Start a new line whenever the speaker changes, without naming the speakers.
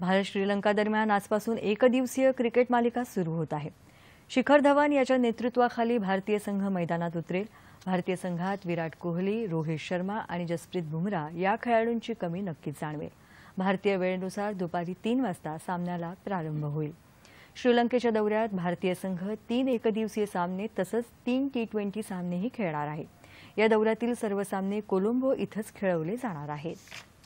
भारत श्रीलंका दरम्यान आजपासून एकदिवसीय क्रिकेट मालिका सुरू होत आहे शिखर धवन याच्या नेतृत्वाखाली भारतीय संघ मैदानात उतरेल भारतीय संघात विराट कोहली रोहित शर्मा आणि जसप्रीत बुमराह या खेळाडूंची कमी नक्कीच जाणवेल भारतीय वेळेनुसार दुपारी तीन वाजता सामन्याला प्रारंभ होईल श्रीलंकेच्या दौऱ्यात भारतीय संघ तीन एकदिवसीय सामने तसंच तीन टी ट्वेंटी सामनेही खेळणार आहे या दौऱ्यातील सर्व सामने कोलंबो इथंच खेळवले जाणार आहेत